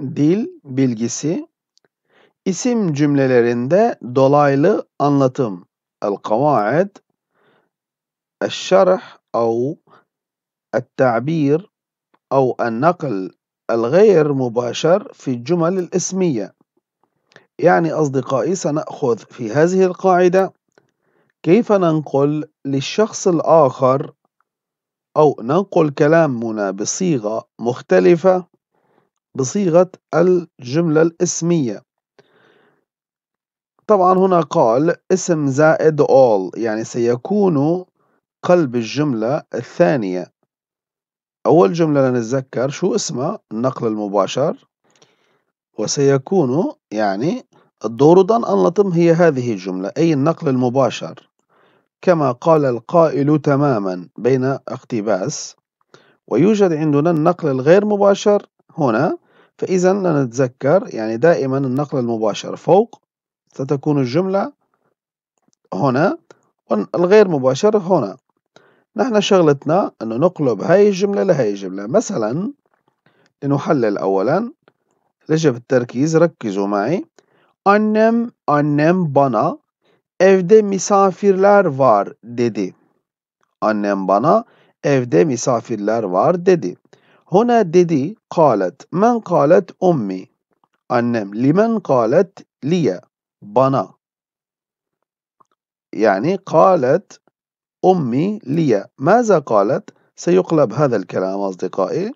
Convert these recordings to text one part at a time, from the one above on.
dil bilgisi, isim cümlelerinde dolaylı anlatım, el-kavaid, الشرح أو التعبير أو النقل الغير مباشر في الجمل الاسمية يعني أصدقائي سنأخذ في هذه القاعدة كيف ننقل للشخص الآخر أو ننقل كلامنا بصيغة مختلفة بصيغة الجملة الاسمية طبعا هنا قال اسم زائد all يعني سيكون قلب الجملة الثانية أول جملة لنتذكر شو اسمها النقل المباشر وسيكون يعني الدور دان أنلطم هي هذه الجملة أي النقل المباشر كما قال القائل تماما بين اقتباس ويوجد عندنا النقل الغير مباشر هنا فإذا نتذكر يعني دائما النقل المباشر فوق ستكون الجملة هنا والغير مباشر هنا نحن شغلتنا أنه نقلب هاي الجملة لهاي الجملة مثلا لنحلل أولا يجب التركيز ركزوا معي annem annem bana evde misafirler var dedi. Annem bana evde misafirler var dedi. هنا ديدي قالت من قالت أمي أنم لمن قالت لي بنا يعني قالت أمي لي ماذا قالت؟ سيقلب هذا الكلام أصدقائي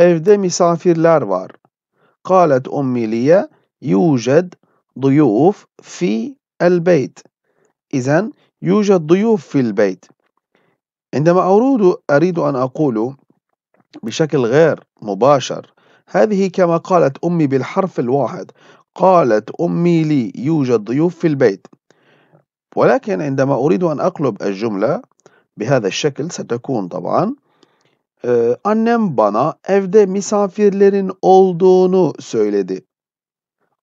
Evde misafirler var. قالت أمي لي يوجد ضيوف في البيت. إذا يوجد ضيوف في البيت. عندما أريد أريد أن أقول بشكل غير مباشر هذه كما قالت أمي بالحرف الواحد قالت أمي لي يوجد ضيوف في البيت ولكن عندما أريد أن أقلب الجملة بهذا الشكل ستكون طبعا annem bana evde misafirlerin olduğunu söyledi.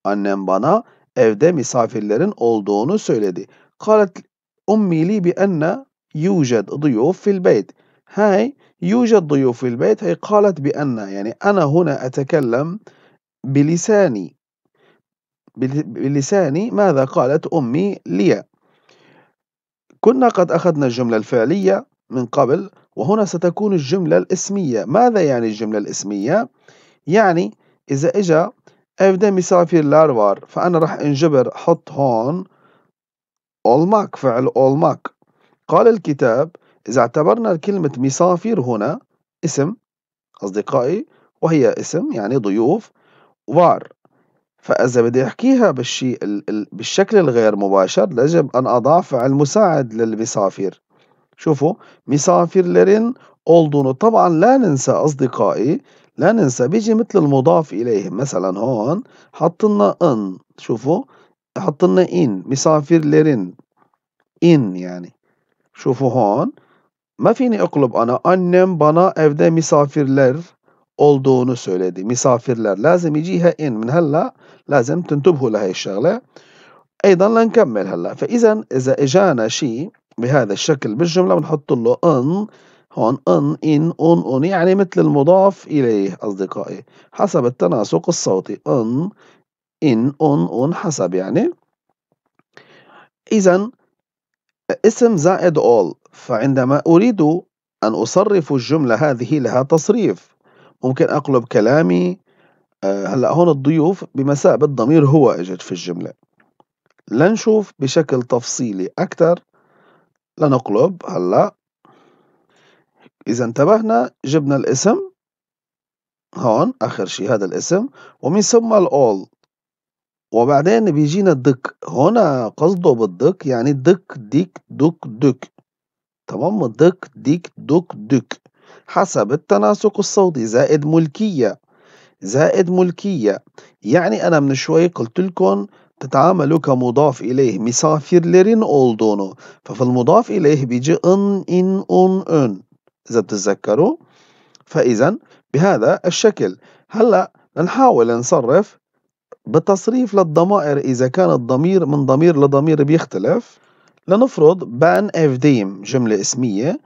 Annem bana evde misafirlerin olduğunu söyledi. قالت أمي لي بأن يوجد ضيوف في البيت. هاي يوجد ضيوف في البيت هي قالت بأن يعني أنا هنا أتكلم بلساني بلساني ماذا قالت أمي لي كنا قد أخذنا الجملة الفعلية من قبل وهنا ستكون الجملة الاسمية ماذا يعني الجملة الاسمية؟ يعني إذا إجا أبدا مسافر لاروار فأنا راح انجبر حط هون أولماك فعل أولماك قال الكتاب إذا اعتبرنا كلمة مسافر هنا اسم أصدقائي وهي اسم يعني ضيوف وار فإذا بدي أحكيها بالشيء بالشكل الغير مباشر يجب أن أضع فعل مساعد للمسافر شوفوا لرين أولدونو طبعا لا ننسى أصدقائي لا ننسى بيجي مثل المضاف إليه مثلا هون حطلنا ان شوفوا حطلنا مسافر لرين إن يعني شوفوا هون ما فيني Ma fini oqlub ana. Annem bana evde misafirler olduğunu söyledi. لر لازم يجيها ان من هلا لازم تنتبهوا لهي الشغلة. أيضا لنكمل هلا. فإذا إذا إجانا شيء بهذا الشكل بالجملة بنحط له ان هون ان ان on on يعني مثل المضاف إليه أصدقائي حسب التناسق الصوتي ان ان on on حسب يعني إذا اسم زائد all فعندما أريد أن أصرف الجملة هذه لها تصريف ممكن أقلب كلامي آه، هلا هون الضيوف بمثابة ضمير هو اجت في الجملة لنشوف بشكل تفصيلي أكثر لنقلب هلا إذا انتبهنا جبنا الاسم هون آخر شيء هذا الاسم ومن ثم الأول وبعدين بيجينا الدك هنا قصده بالدك يعني دك ديك دك دك تمام دق ديك دق دق حسب التناسق الصوتي زائد ملكية زائد ملكية يعني أنا من شوي قلت لكم تتعاملوا كمضاف إليه مسافر لرين أولدونو ففي المضاف إليه بيجي ان ان ان أون إذا بتتذكروا فإذا بهذا الشكل هلأ نحاول نصرف بالتصريف للضمائر إذا كان الضمير من ضمير لضمير بيختلف لنفرض بان اف ديم جملة اسمية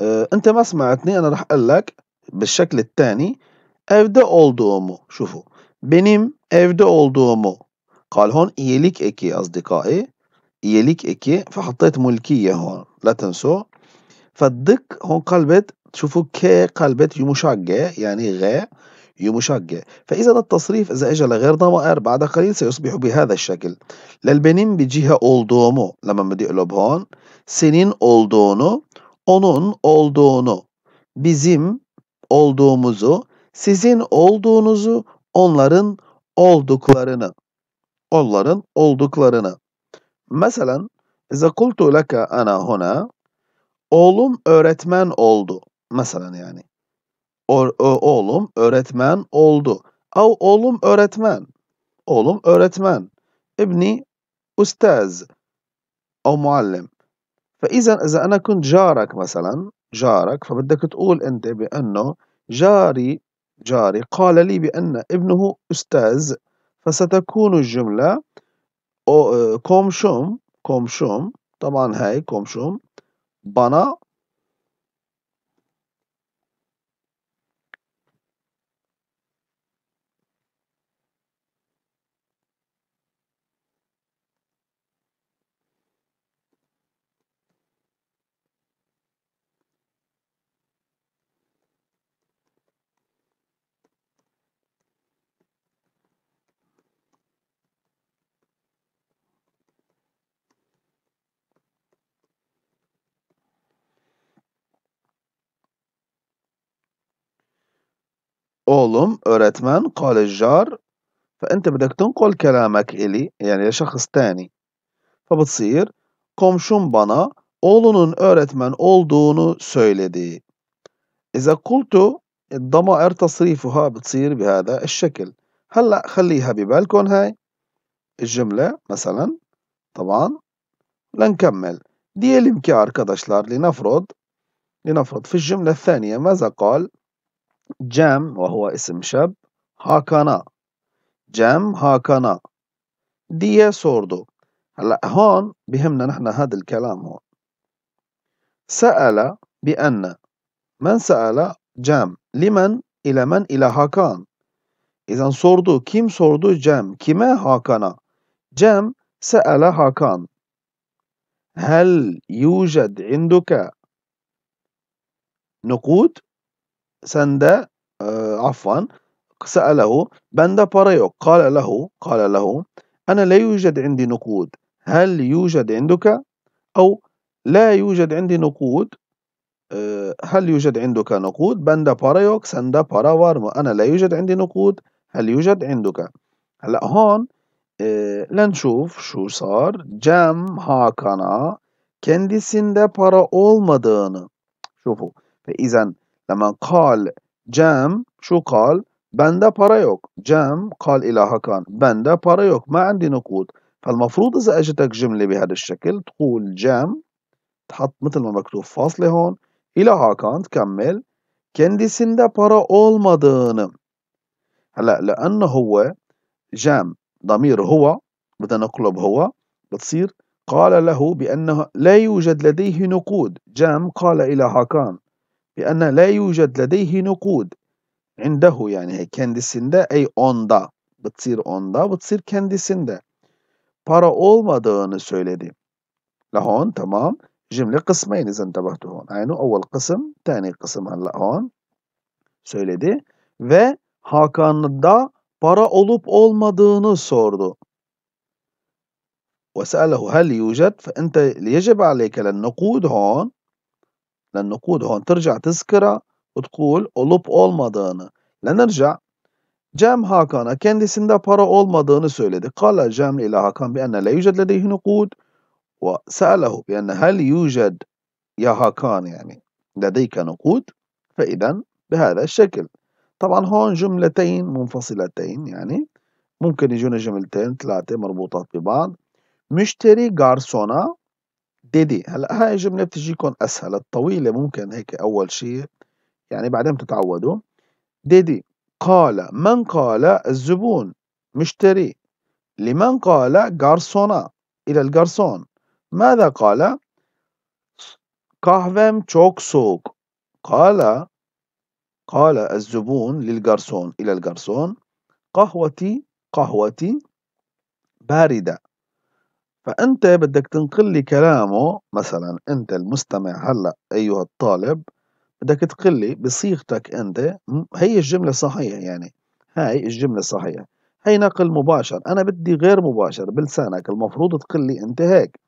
اه انت ما سمعتني انا رح اقول لك بالشكل الثاني evde اولدومو شوفوا benim evde اولدومو قال هون يليك إيه اكي أصدقائي يليك إيه اكي فحطيت ملكية هون لا تنسوا فالدك هون قلبت تشوفوا كي قلبت يمشاقة يعني غير يمشج فإذا التصريف إذا أجى لغير ضمائر بعد قليل سيصبح بهذا الشكل للبنين بجهة olduğumu لما بدي أقلب هون senin olduğunu onun olduğunu bizim olduğumuzu sizin olduğunuzu onların olduklarını onların olduklarını مثلا إذا قلت لك أنا هنا oğlum öğretmen oldu mesela yani o, o, oğlum öğretmen oldu. Av oğlum öğretmen. Oğlum öğretmen. ابني أستاذ أو معلم فإذا إذا أنا كنت جارك مثلا جارك فبدك تقول أنت بأنه جاري جاري قال لي بأن ابنه أستاذ فستكون الجملة كومشوم كومشوم طبعا هاي كومشوم بنا أولم أرتمن قال الجار فأنت بدك تنقل كلامك إلي يعني لشخص تاني فبتصير komşum bana oğlunun öğretmen olduğunu söyledi. إذا قلت الضمائر تصريفها بتصير بهذا الشكل هلأ خليها ببالكم هاي الجملة مثلا طبعا لنكمل diyelim ki arkadaşlar لنفرض لنفرض في الجملة الثانية ماذا قال جام وهو اسم شاب هاكانا جام هاكانا دي سوردو هلا هون بهمنا نحن هذا الكلام هون. سأل بأن من سأل جام لمن إلى من إلى هاكان إذا سوردو كيم سوردو جام كيما هاكانا جام سأل هاكان هل يوجد عندك نقود yok آه، عفوا سأله kal باريو قال له قال له أنا لا يوجد عندي نقود هل يوجد عندك أو لا يوجد عندي نقود آه، هل يوجد عندك نقود sende para var mı أنا لا يوجد عندي نقود هل يوجد عندك هلا هون آه، لنشوف شو صار هاكنا Hakan'a kendisinde para olmadığını مدانا شوفوا فاذا لما قال جام شو قال بندا بارايوك جام قال إلها كان بندا بارايوك ما عندي نقود فالمفروض إذا أجتك جملة بهذا الشكل تقول جام تحط مثل ما مكتوب فاصلة هون إلها كان تكمل بارا أول olmadığını هلا لأنه هو جام ضمير هو بدنا نقلب هو بتصير قال له بأنه لا يوجد لديه نقود جام قال إلى كان لأن لا يوجد لديه نقود عنده yani e, kendisinde ey onda bıtsir onda bıtsir kendisinde para olmadığını söyledi. Lahon tamam cümle kısmayın izentebahtu hon. Yani avval kısım tani kısım lahon. söyledi ve Hakan'da para olup olmadığını sordu. وسأله هل يوجد فأنت يجب عليك للنقود هون للنقود هون ترجع تذكرها وتقول اول oh, olmadığını لنرجع جام هاكانا kendisinde para olmadığını söyledi قال جام إلى هاكان بأن لا يوجد لديه نقود وسأله بأن هل يوجد يا هاكان يعني لديك نقود فإذا بهذا الشكل طبعا هون جملتين منفصلتين يعني ممكن يجونا جملتين ثلاثة مربوطات ببعض مشتري غارسونا ديدي هلا هاي الجملة بتجيكم أسهل الطويلة ممكن هيك أول شيء يعني بعدين بتتعودوا ديدي قال من قال الزبون مشتري لمن قال جارسونا إلى الجارسون ماذا قال kahvem çok سوق قال قال الزبون للجارسون إلى الجارسون قهوتي قهوتي باردة فأنت بدك تنقل لي كلامه مثلا أنت المستمع هلأ أيها الطالب بدك تقل لي بصيغتك أنت هي الجملة صحيحه يعني هاي الجملة صحيحه هي نقل مباشر أنا بدي غير مباشر بلسانك المفروض تقل لي أنت هيك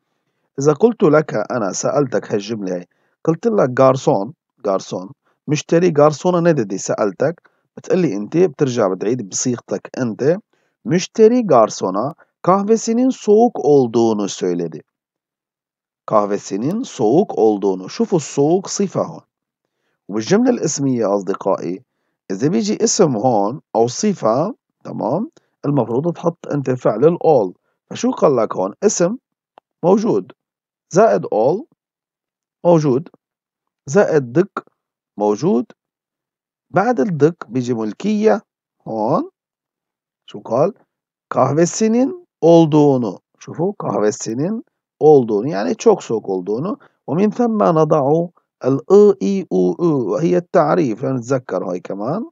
إذا قلت لك أنا سألتك هالجملة هي قلت لك جارسون جارسون مشتري جارسون نددي سألتك بتقلي أنت بترجع بتعيد بصيغتك أنت مشتري جارسونة kahvesinin soğuk olduğunu söyledi. Kahvesinin soğuk olduğunu. شوفوا السوق صفة هون. والجملة الاسمية أصدقائي إذا بيجي اسم هون أو صفة تمام المفروض تحط أنت فعل all فشو قال لك هون اسم موجود زائد all موجود زائد دق موجود بعد الدق بيجي ملكية هون شو قال kahvesinin olduğunu. Şufu kahvesinin olduğunu yani çok soğuk olduğunu. ومن ثم نضع الإي إي أو أو وهي التعريف لنتذكر هاي كمان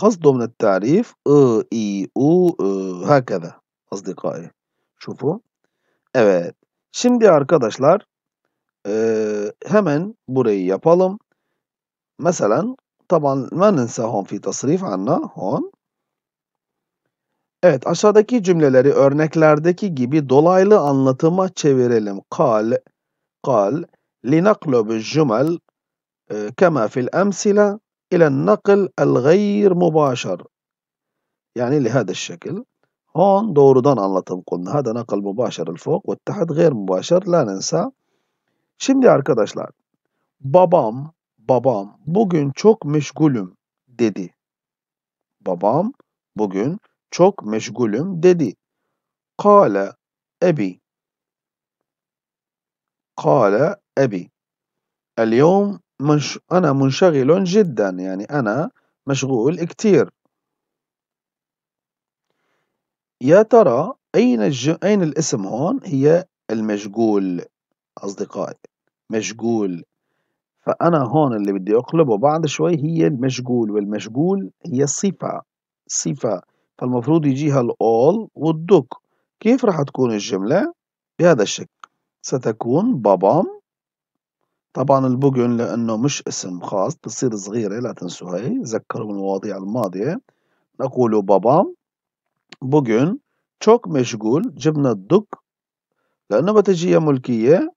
قصده من التعريف ı, i, u, ı, hakeza asdikai. Şufu. Evet. Şimdi arkadaşlar e, hemen burayı yapalım. Mesela taban ma nensa hon fi tasrif anna hon. Evet aşağıdaki cümleleri örneklerdeki gibi dolaylı anlatıma çevirelim. Kal, kal, linaklubu cümel, e, kema fil emsile, إلى النقل الغير مباشر يعني لهذا الشكل هون دورودان anlatım konuda. Hada nakal mübaşer el fok ve tahat gayr mübaşer Şimdi arkadaşlar babam babam bugün çok meşgulüm dedi. Babam bugün çok meşgulüm dedi. Kale ebi. Kale ebi. El yom منش... أنا منشغل جدا يعني أنا مشغول كتير يا ترى أين الج... أين الاسم هون هي المشغول أصدقائي مشغول فأنا هون اللي بدي أقلبه بعد شوي هي المشغول والمشغول هي صفة صفة فالمفروض يجيها الأول والدوك كيف راح تكون الجملة؟ بهذا الشكل ستكون بابام طبعا البوجن لأنه مش اسم خاص بتصير صغيرة لا تنسوا هاي ذكروا بالمواضيع الماضية نقول بابام بوجن çok meşgul, جبنا الدق لأنه بتجية ملكية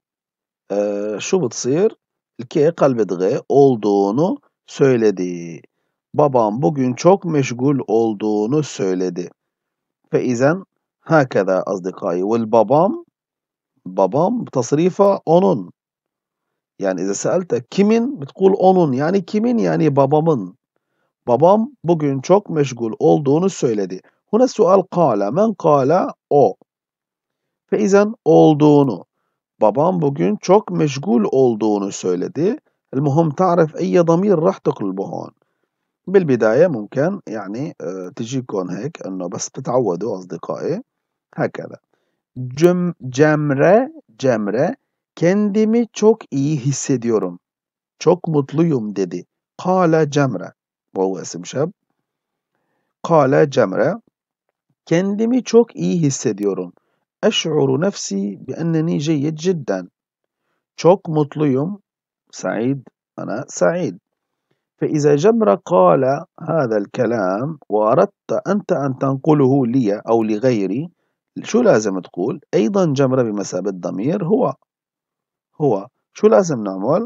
ee, şu بتصير ilkiye kalbedge olduğunu söyledi. Babam bugün çok meşgul olduğunu söyledi. Ve izen hakeza azdikai. Vel babam babam tasrifa onun yani اذا سألتك kimin بتقول onun yani kimin yani babamın. Babam bugün çok meşgul olduğunu söyledi. Huna sual kala men kala o. Feizen olduğunu. Babam bugün çok meşgul olduğunu söyledi. المهم تعرف أي ضمير راح تقلبه هون بالبداية ممكن يعني تجيكم هيك أنه بس تتعودوا أصدقائي هكذا جم جمرة جمرة Kendimi çok iyi hissediyorum. Çok mutluyum dedi. Kala Cemre. Bu isim şab. Kala Cemre. Kendimi çok iyi hissediyorum. Eş'uru nefsi bi enneni ceyyid cidden. Çok mutluyum. سعيد أنا سعيد فإذا جمرة قال هذا الكلام وأردت أنت أن تنقله لي أو لغيري شو لازم تقول؟ أيضا جمرة بمثابة ضمير هو هو شو لازم نعمل؟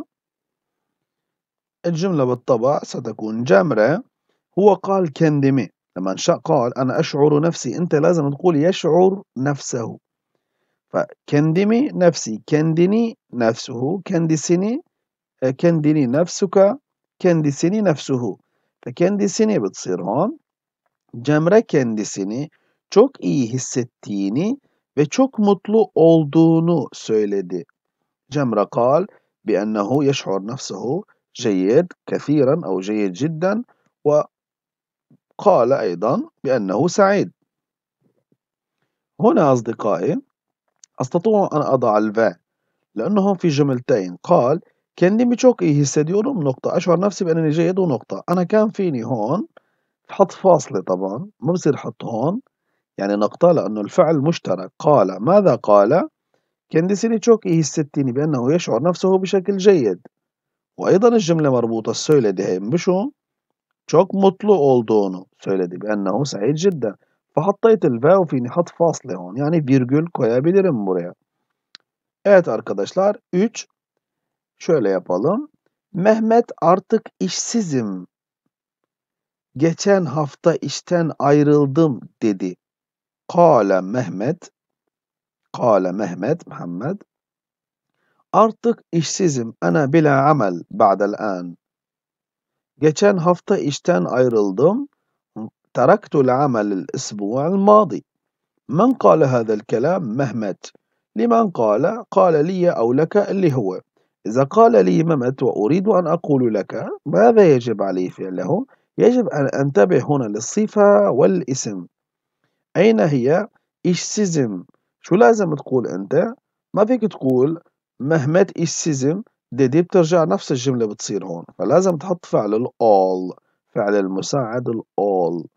الجملة بالطبع ستكون جامرة هو قال كندمي لما لما قال أنا أشعر نفسي أنت لازم تقول يشعر نفسه فكندمي نفسي كندني نفسه كندسني كندني نفسك كندسني نفسه فكندسني بتصير هون جمرة كندسني çok iyi hissettiğini ve çok mutlu olduğunu söyledi. جمرة قال بأنه يشعر نفسه جيد كثيرا أو جيد جدا وقال أيضا بأنه سعيد هنا أصدقائي أستطيع أن أضع الفا لأنهم في جملتين قال كندي إيه سديورم نقطة أشعر نفسي بأنني جيد ونقطة أنا كان فيني هون حط فاصلة طبعا ما بصير حط هون يعني نقطة لأنه الفعل مشترك قال ماذا قال kendisini çok iyi hissettiğini o بأنه يشعر نفسه بشكل جيد. وأيضا الجملة مربوطة söylediğim بشو çok mutlu olduğunu söyledi. بأنه سعيد جدا. فحطيت الفاو في نحط فاصلة هون. Yani virgül koyabilirim buraya. Evet arkadaşlar 3 şöyle yapalım. Mehmet artık işsizim. Geçen hafta işten ayrıldım dedi. Kale Mehmet قال مهمت محمد أرتق işsizim. أنا بلا عمل بعد الآن Geçen hafta işten ayrıldım. Teraktul العمل الأسبوع الماضي. من قال هذا الكلام؟ مهمت. لمن قال؟ قال لي أو لك اللي هو. إذا قال لي مهمت وأريد أن أقول لك ماذا يجب علي فعله؟ يجب أن أنتبه هنا للصفة والاسم. أين هي؟ إشسزم شو لازم تقول انت ما فيك تقول مهما تقيسيزم ديدي بترجع نفس الجملة بتصير هون فلازم تحط فعل ال all فعل المساعد ال all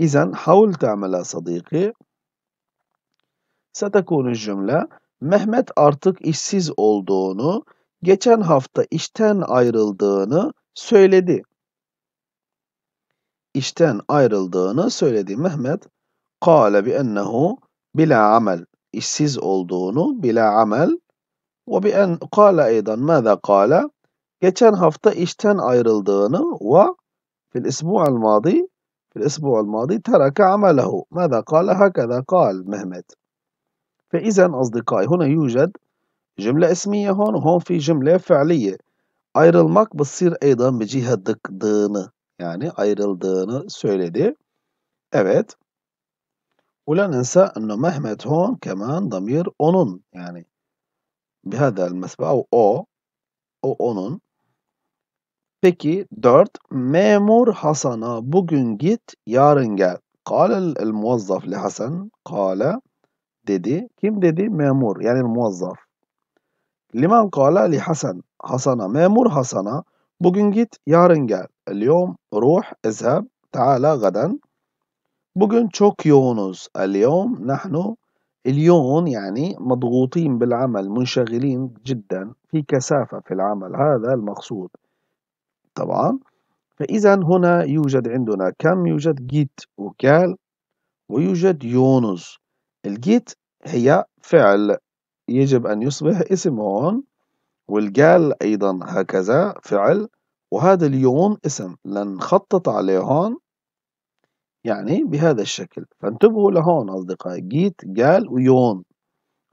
إذا حاول تعملها صديقي ستكون الجملة Mehmet artık işsiz olduğunu, geçen hafta işten ayrıldığını söyledi. İşten ayrıldığını söyledi Mehmet. قال بأنه بلا عمل işsiz olduğunu bile amel ve bi en kâle eydan mâzâ kâle geçen hafta işten ayrıldığını ve fil isbu'al mâdi fil isbu'al mâdi tereke amelehu mâzâ kâle hakeza kâl Mehmet fe izen azdıkay huna yujed cümle ismiye hon hon fi cümle fe'liye ayrılmak basir eydan bir cihadıkdığını yani ayrıldığını söyledi. Evet. ولا ننسى أنه مهمة هون كمان ضمير أونون يعني بهذا المسبح أو أو O onun. Peki dört Memur Hasan'a bugün git, yarın gel. Kale el muvazzaf li Hasan. Kale dedi. Kim dedi? Memur yani muvazzaf. Liman kale li Hasan. Hasan'a. Memur Hasan'a. Bugün git, yarın gel. El yom ruh, ezheb, taala gadan. بوجن تشوك يونوز اليوم نحن اليوم يعني مضغوطين بالعمل منشغلين جدا في كثافة في العمل هذا المقصود طبعا فإذا هنا يوجد عندنا كم يوجد جيت وكال ويوجد يونوز الجيت هي فعل يجب أن يصبح اسم هون والجال أيضا هكذا فعل وهذا اليون اسم لنخطط عليه هون Yani يعني بهذا الشكل فانتبهوا لهون أصدقائي جيت جال ويون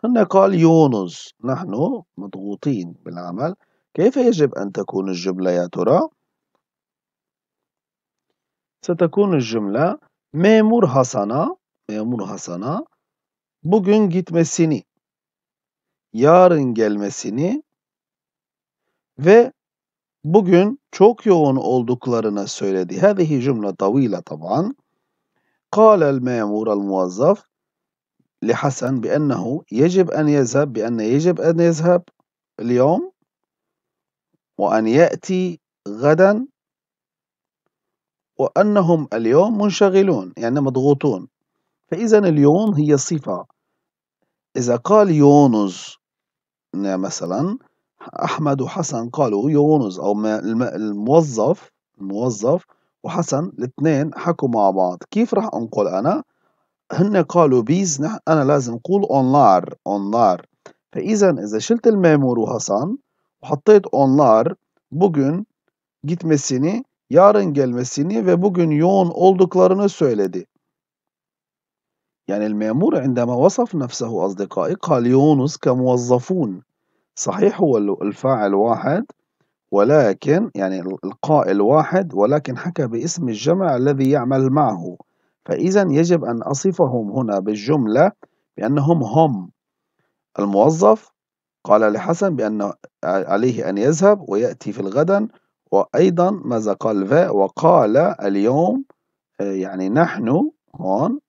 هن قال يونس نحن مضغوطين بالعمل كيف يجب أن تكون الجملة يا ترى؟ ستكون الجملة memur Hasan'a memur Hasan'a bugün gitmesini yarın gelmesini ve bugün çok yoğun olduklarını söyledi. Hâzihi cümle tavîle taban. قال المامور الموظف لحسن بأنه يجب أن يذهب بأن يجب أن يذهب اليوم وأن يأتي غدا وأنهم اليوم منشغلون يعني مضغوطون فإذا اليوم هي صفة إذا قال يونس يعني مثلا أحمد وحسن قالوا يونس أو الموظف الموظف وحسن الاثنين حكوا مع بعض كيف راح انقل انا هن قالوا بيز نح انا لازم اقول اونلار اونلار فاذا اذا شلت الميمور وحسن وحطيت onlar bugün gitmesini yarın gelmesini ve bugün yoğun olduklarını söyledi. يعني المامور عندما وصف نفسه أصدقائي قال يونس كموظفون صحيح هو الفاعل واحد ولكن يعني القائل واحد ولكن حكى باسم الجمع الذي يعمل معه فإذا يجب أن أصفهم هنا بالجملة بأنهم هم الموظف قال لحسن بأن عليه أن يذهب ويأتي في الغد وأيضا ماذا قال ذا وقال اليوم يعني نحن هون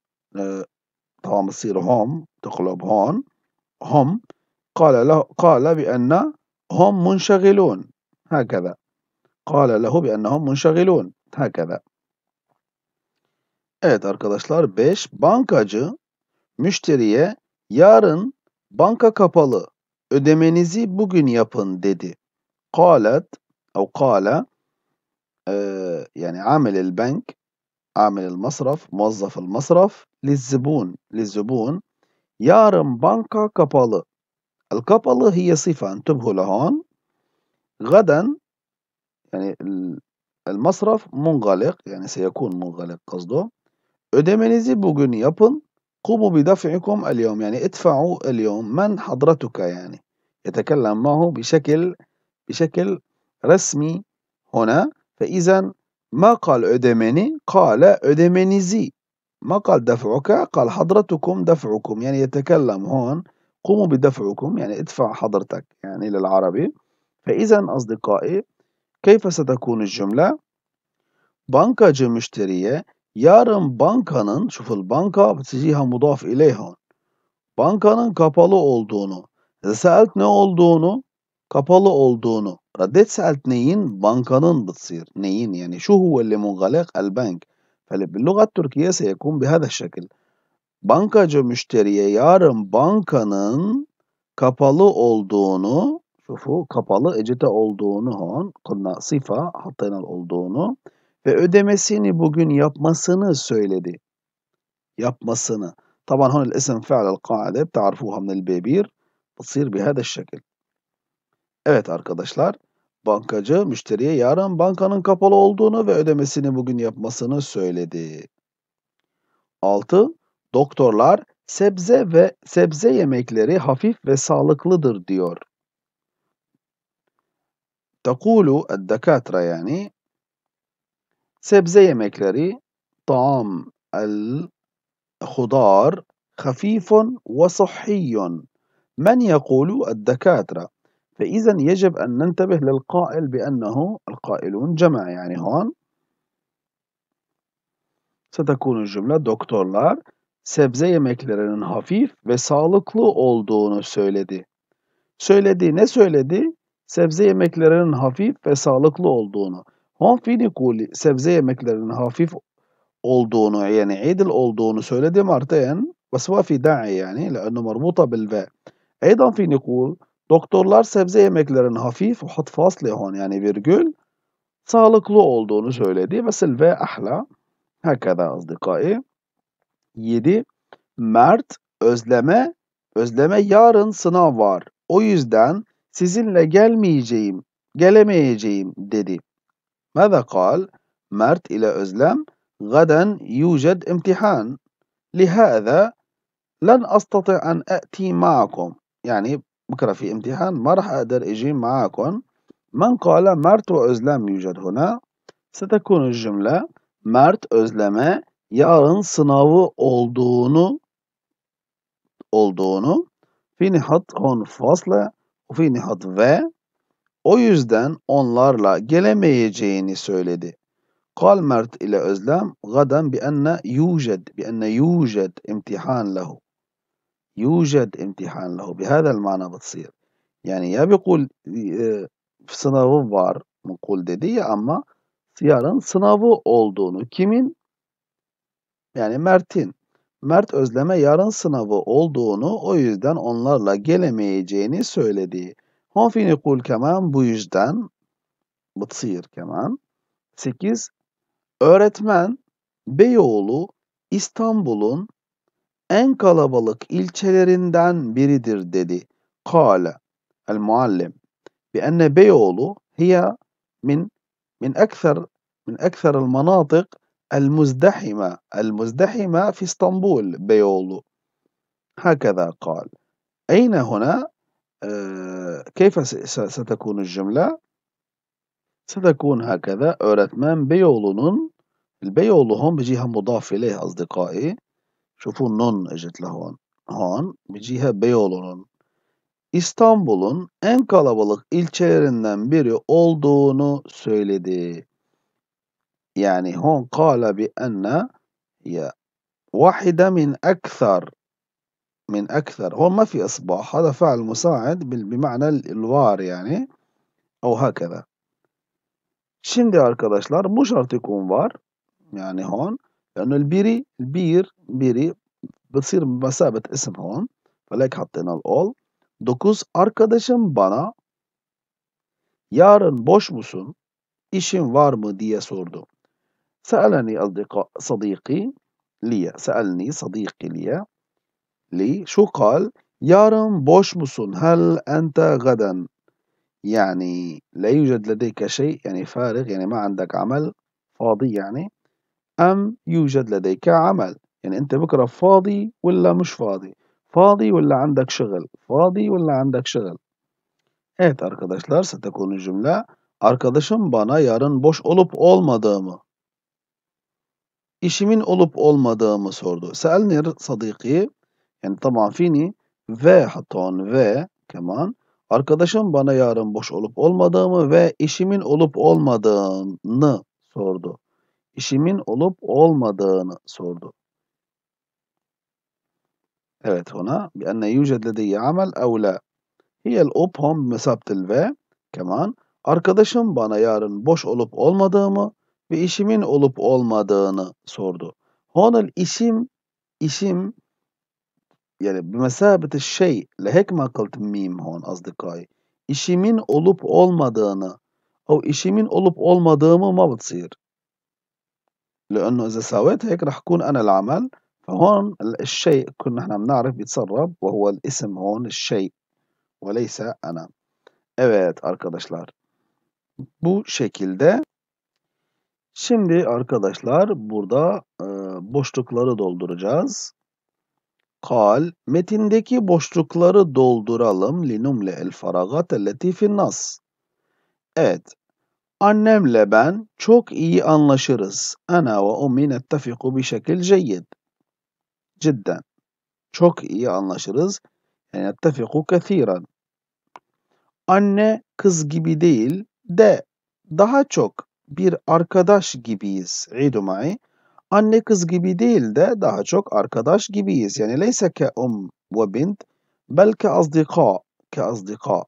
طبعا بتصير هم تقلب هون هم قال له قال بأن هم منشغلون هكذا قال له بأنهم منشغلون هكذا Evet arkadaşlar 5 bankacı müşteriye yarın banka kapalı ödemenizi bugün yapın dedi. Kalet او قال آه يعني عامل البنك عامل المصرف موظف المصرف للزبون للزبون yarın banka kapalı. الكبل هي صفة انتبهوا لهون غدا يعني المصرف منغلق يعني سيكون منغلق قصده ödemenizi bugün yapın قوموا بدفعكم اليوم يعني ادفعوا اليوم من حضرتك يعني يتكلم معه بشكل بشكل رسمي هنا فإذا ما قال أدمني قال أدمنيزي ما قال دفعك قال حضرتكم دفعكم يعني يتكلم هون قوموا بدفعكم يعني ادفع حضرتك يعني للعربي فإذا أصدقائي كيف ستكون الجملة؟ Bankacı müşteriye yarın bankanın şuful banka siciha mudaf ileyhun bankanın kapalı olduğunu Zelt ne olduğunu kapalı olduğunu Raddet Zelt neyin? Bankanın بتصير neyin yani şu huve اللي bank. البنك فباللغة التركية سيكون بهذا الشكل Bankacı müşteriye yarın bankanın kapalı olduğunu sufu kapalı ecede olduğunu hon, konna sifa hattanal olduğunu ve ödemesini bugün yapmasını söyledi. Yapmasını. طبعا هون الاسم فعل القاعدة بتعرفوها من البيبير بتصير بهذا şekil. Evet arkadaşlar, bankacı müşteriye yarın bankanın kapalı olduğunu ve ödemesini bugün yapmasını söyledi. 6. Doktorlar sebze ve sebze yemekleri hafif ve sağlıklıdır diyor. تقول الدكاترة يعني زي ماكلاري طعام الخضار خفيف وصحي من يقول الدكاترة فإذا يجب أن ننتبه للقائل بأنه القائلون جمع يعني هون ستكون الجملة doktorlar sebze yemeklerinin hafif خفيف sağlıklı olduğunu söyledi. Söyledi ne söyledi? sebze yemeklerinin hafif ve sağlıklı olduğunu, hon finikuli sebze yemeklerinin hafif olduğunu yani عدل olduğunu söyledi martayen وسوى في yani, يعني لأنه مربوطة بالفاء أيضا في doktorlar sebze yemeklerinin hafif وحط فاصلة هون virgül sağlıklı olduğunu söyledi بس الفاء أحلى هكذا أصدقائي 7 Mert özleme özleme yarın sınav var. O yüzden sizinle gelmeyeceğim, gelemeyeceğim dedi. Mada kal? Mert ile Özlem gaden yujed imtihan. Lihâze lan astati an e'ti ma'akum. Yani بكرة في امتحان ما راح أقدر أجي معاكم من قال مارت وأزلم يوجد هنا ستكون cümle, Mert Özlem'e yarın sınavı olduğunu olduğunu في نحط هون فاصلة Vinhad ve o yüzden onlarla gelemeyeceğini söyledi. Kal Mert ile Özlem gadan bi enne yujed bi enne yujed imtihan lehu. Yujed imtihan lehu. Bi hadel mana bıtsir. Yani ya bir kul e, sınavı var mı kul dedi ya ama yarın sınavı olduğunu kimin? Yani Mert'in. Mert Özlem'e yarın sınavı olduğunu o yüzden onlarla gelemeyeceğini söyledi. Hanfini nikul keman bu yüzden bıtsıyır keman. 8. Öğretmen Beyoğlu İstanbul'un en kalabalık ilçelerinden biridir dedi. Kale el muallim bi enne Beyoğlu hiye min min ekser min ekser el manatık المزدحمة المزدحمة في اسطنبول بيولو هكذا قال أين هنا آه، كيف ستكون الجملة ستكون هكذا أورثمان بيولون البيولو هون بجيها مضاف إليه أصدقائي شوفوا نون اجت لهون هون بيجيها بيولون İstanbul'un en kalabalık ilçelerinden biri olduğunu söyledi. يعني هون قال بأن هي واحدة من أكثر من أكثر هو ما في إصباح هذا فعل مساعد بمعنى الvar yani o hakeza. Şimdi arkadaşlar bu şart ikun var. Yani hon. لأنه البيري البير بيري بتصير بمثابة اسم هون فلك حطينا الأول. Dokuz arkadaşım bana yarın boş musun? İşin var mı diye sordu. سألني أصدقاء صديقي لي سألني صديقي لي لي شو قال بوش بوشمسون هل أنت غدا يعني لا يوجد لديك شيء يعني فارغ يعني ما عندك عمل فاضي يعني أم يوجد لديك عمل يعني أنت بكرة فاضي ولا مش فاضي فاضي ولا عندك شغل فاضي ولا عندك شغل Evet إيه، arkadaşlar ستكون الجملة cümle arkadaşım bana yarın boş olup olmadığımı işimin olup olmadığımı sordu. Selnir sadiki yani tamam fini ve haton ve keman arkadaşım bana yarın boş olup olmadığımı ve işimin olup olmadığını sordu. İşimin olup olmadığını sordu. Evet ona بأن anne لدي عمل أو لا هي الأوب هم بمثابة ve keman arkadaşım bana yarın boş olup olmadığımı ve işimin olup olmadığını sordu. Honel işim işim yani bimesabete şey lehek makilt mim hon azdıkay. İşimin olup olmadığını o işimin olup olmadığımı ما بتصير لأنه إذا سويت هيك رح كون أنا العمل فهون الشيء كنا احنا بنعرف بيتسرب وهو الاسم هون الشيء وليس أنا Evet arkadaşlar bu şekilde Şimdi arkadaşlar burada e, boşlukları dolduracağız. Kal, metindeki boşlukları dolduralım. Linumle el faragat elleti finnas. Evet, annemle ben çok iyi anlaşırız. Ana ve ummi nettefiku bi şekil ceyyid. Cidden. Çok iyi anlaşırız. Yani nettefiku kethiren. Anne kız gibi değil de daha çok bir arkadaş gibiyiz. İdumai. Anne kız gibi değil de daha çok arkadaş gibiyiz. Yani leyse ke um ve bint belki azdika ke azdika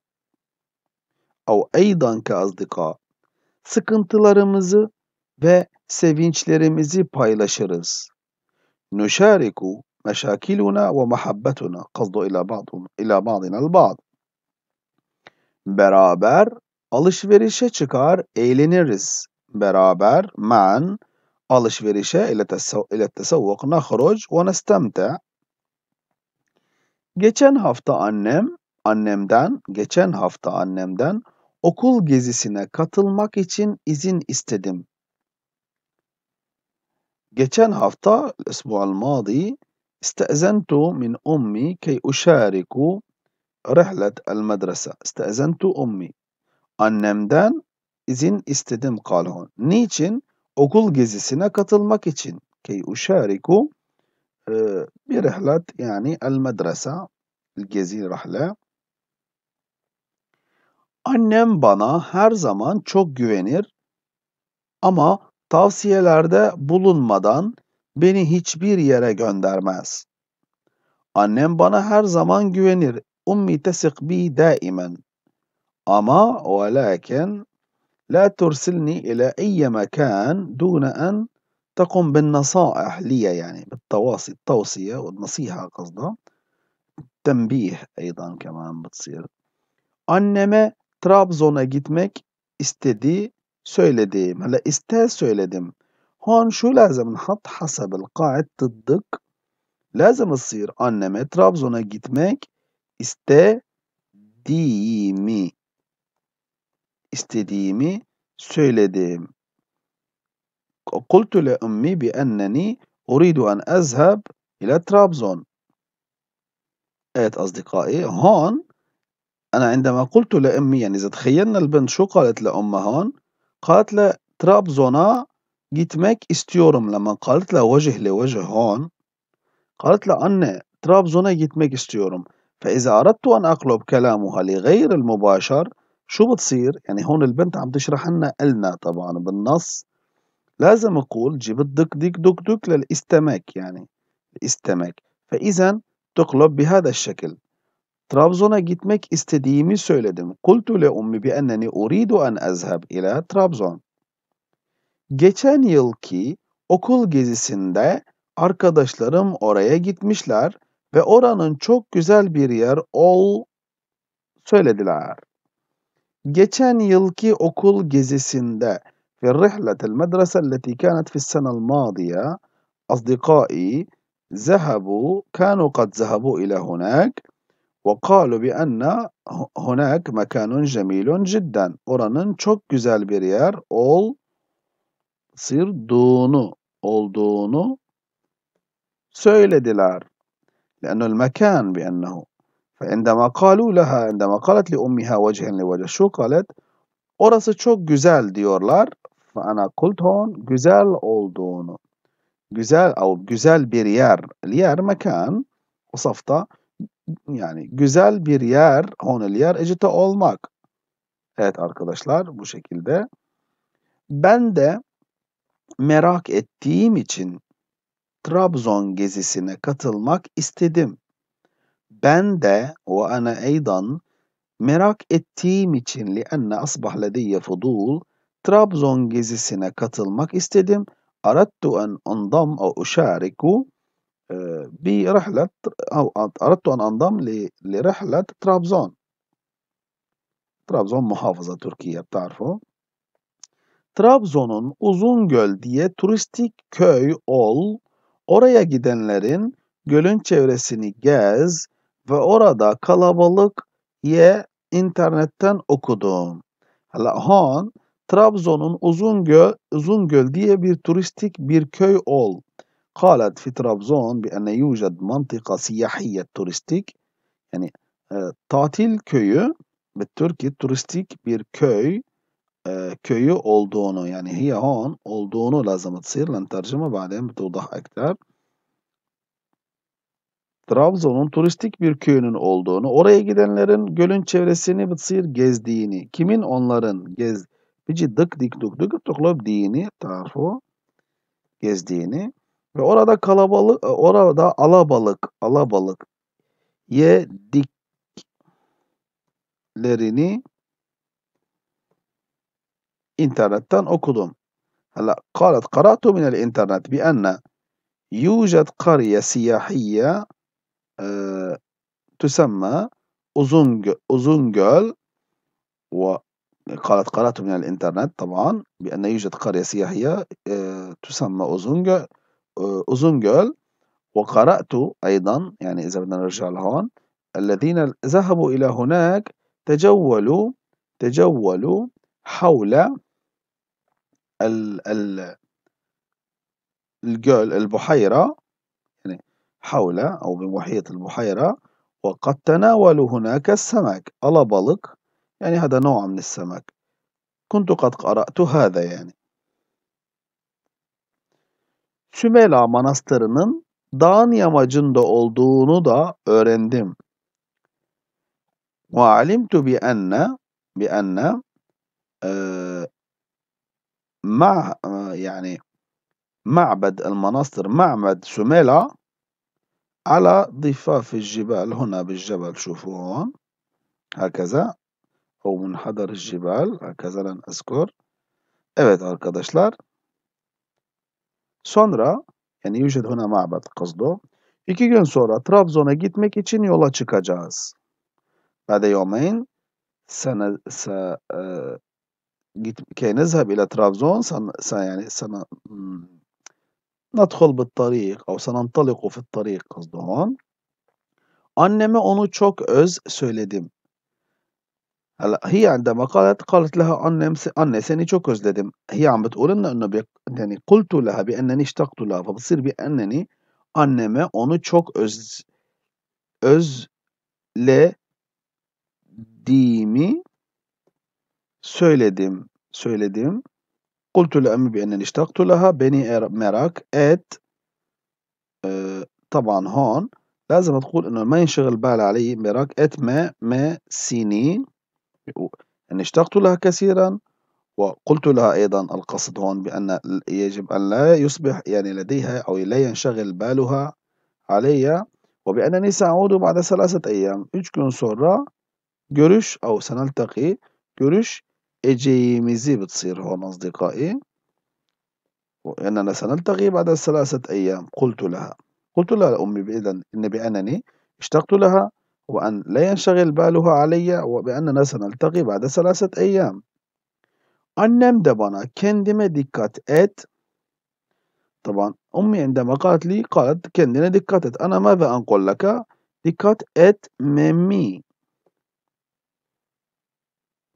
ev eydan ke azdika sıkıntılarımızı ve sevinçlerimizi paylaşırız. Nüşariku meşakiluna ve mahabbetuna kazdu ila ba'dun ila ba'dina'l ba'd. Beraber Alışverişe çıkar, eğleniriz beraber. Ma'an alışverişe ile tesavvuk nahruc ve nestemte. Geçen hafta annem annemden geçen hafta annemden okul gezisine katılmak için izin istedim. Geçen hafta الأسبوع istezentu min ummi أمي كي أشارك رحلة المدرسة İstezentu ummi. Annemden izin istedim kalhu. Niçin? Okul gezisine katılmak için. Key uşariku e, bir rehlat yani el medresa gezi rahle. Annem bana her zaman çok güvenir ama tavsiyelerde bulunmadan beni hiçbir yere göndermez. Annem bana her zaman güvenir. Ummi tesik bi daimen. أما ولكن لا ترسلني إلى أي مكان دون أن تقوم بالنصائح لي يعني بالتواصي التوصية والنصيحة قصدها التنبيه أيضا كمان بتصير أنما Trabzon'a gitmek istedi söyledim. هلا iste söyledim. هون شو لازم نحط حسب القاعدة الدق لازم تصير أنما Trabzon'a gitmek istediğimi istediğimi söyledim. قلت لأمي بأنني أريد أن أذهب إلى ترابزون. آية أصدقائي هون أنا عندما قلت لأمي يعني إذا تخيلنا البنت شو قالت لأمها هون؟ قالت لها طرابزونا جيتمك استيورم لما قالت لها وجه لوجه هون قالت لها أن طرابزونا جيتمك استيورم فإذا أردت أن أقلب كلامها لغير المباشر شو بتصير يعني هون البنت عم تشرح لنا قلنا طبعا بالنص لازم أقول جيب الدك ديك دك دك للاستماك يعني istemek. Ve izen tuklab bihada şekil. gitmek istediğimi söyledim. Kultu le ummi bi enneni uridu an azhab Geçen yılki okul gezisinde arkadaşlarım oraya gitmişler ve oranın çok güzel bir yer ol söylediler geçen yılki okul gezisinde في رحلة المدرسة التي كانت في السنة الماضية أصدقائي ذهبوا كانوا قد ذهبوا إلى هناك وقالوا بأن هناك مكان جميل جدا oranın çok güzel bir yer olduğunu olduğunu söylediler لأن المكان بأنه فَاِنْدَمَا قَالُوا لَهَا اَنْدَمَا قَالَتْ لِأُمِّهَا وَجْهًا لِوَجَهْ Şu kalet orası çok güzel diyorlar. فَاَنَا قُلْتُهُنْ güzel olduğunu. Güzel, güzel bir yer. Yer mekan o safta yani güzel bir yer, honel yer ecite olmak. Evet arkadaşlar bu şekilde. Ben de merak ettiğim için Trabzon gezisine katılmak istedim. Ben de o ana أيضا merak ettiğim için لأن أصبح لدي فضول Trabzon gezisine katılmak istedim. أردت أن أنضم أو أشارك برحلة أو أردت أن أنضم لرحلة طرابزون Trabzon muhafaza Türkiye tarafı. Trabzon'un Uzungöl diye turistik köy ol, oraya gidenlerin gölün çevresini gez, ve orada kalabalık ye internetten okudum. Hala Han Trabzon'un Uzungöl, Uzungöl diye bir turistik bir köy ol. قالت في طرابزون بأن يوجد منطقة سياحية turistik yani e, tatil köyü Türkiye turistik bir köy e, köyü olduğunu yani hiye hon olduğunu lazım تصير لن ترجمة بعدين daha ekler. Trabzon'un turistik bir köyünün olduğunu, oraya gidenlerin gölün çevresini bıtsır gezdiğini, kimin onların gez bici dık dik duk dık tuklob dini tarafı gezdiğini ve orada kalabalık e, orada alabalık alabalık ye diklerini internetten okudum. Hala قالت قرأت من الإنترنت بأن يوجد قرية سياحية تسمى أوزونج أوزونجول وقد قرأت من الإنترنت طبعا بأن يوجد قرية سياحية آه، تسمى أوزونج أوزونجول آه، وقرأت أيضا يعني إذا بدنا نرجع لهون الذين ذهبوا إلى هناك تجولوا تجولوا حول ال ال الجول البحيرة حول أو بمحيط البحيرة وقد تناولوا هناك السمك ألا بلق يعني هذا نوع من السمك كنت قد قرأت هذا يعني Sümela Manastırı'nın dağın yamacında olduğunu da öğrendim. وَعَلِمْتُ بِأَنَّ بِأَنَّ آه، مع يعني معبد المناصر معبد سميلة على ضفاف الجبال هنا بالجبل شوفوا هون هكذا o munhadar jibal kazanan skor. Evet arkadaşlar. Sonra yani yüced huna ma'bad kazdo. İki gün sonra Trabzon'a gitmek için yola çıkacağız. Bade yomeyn sana sa, e, git, ke nezhab ile Trabzon sana, sana yani sana hmm, Nadhul bittarîk ev senantaliku fittarîk kızdı on. Anneme onu çok öz söyledim. هي عندما قالت قالت لها أنم أن سني çok özledim. هي عم بتقول لنا إنه بي... يعني قلت لها بأنني اشتقت لها فبصير بأنني anneme onu çok öz özlediğimi söyledim söyledim. قلت لأمي بأنني اشتقت لها بني مراك ات آه، طبعا هون لازم تقول إنه ما ينشغل بال علي مراك ات ما ما سيني أني يعني اشتقت لها كثيرا وقلت لها أيضا القصد هون بأن يجب أن لا يصبح يعني لديها أو لا ينشغل بالها علي وبأنني سأعود بعد ثلاثة أيام üç gün sonra أو سنلتقي görüş إيجي ميزي بتصير هون أصدقائي وإننا سنلتقي بعد ثلاثة أيام قلت لها قلت لها لأمي بإذن إن بأنني اشتقت لها وأن لا ينشغل بالها علي وبأننا سنلتقي بعد ثلاثة أيام Annem de bana kendime dikkat et. طبعا أمي عندما قالت لي قالت kendine dikkat et. أنا ماذا أنقل لك؟ dikkat et memi.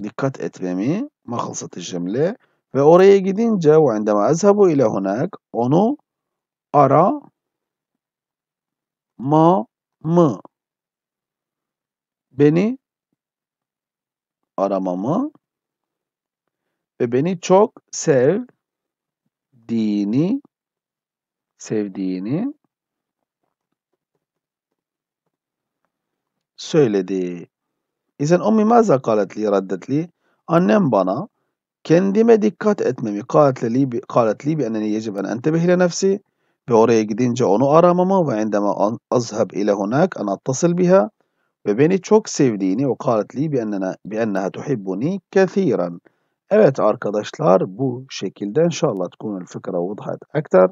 dikkat etmemi makılsat cümle ve oraya gidince ve عندما أذهب إلى هناك onu ara ma mı beni aramamı ve beni çok sevdiğini sevdiğini söyledi. إذا أمي ماذا قالت لي؟ ردت لي annem bana kendime dikkat etmemi قالت لي ب... قالت لي بأنني يجب أن أنتبه لنفسي ve oraya gidince onu aramamı ve عندما أذهب إلى هناك أنا أتصل بها وبيني تشوك سيفديني وقالت لي بأننا بأنها تحبني كثيرا. Evet arkadaşlar bu şekilde inşallah تكون الفكرة وضحت أكثر.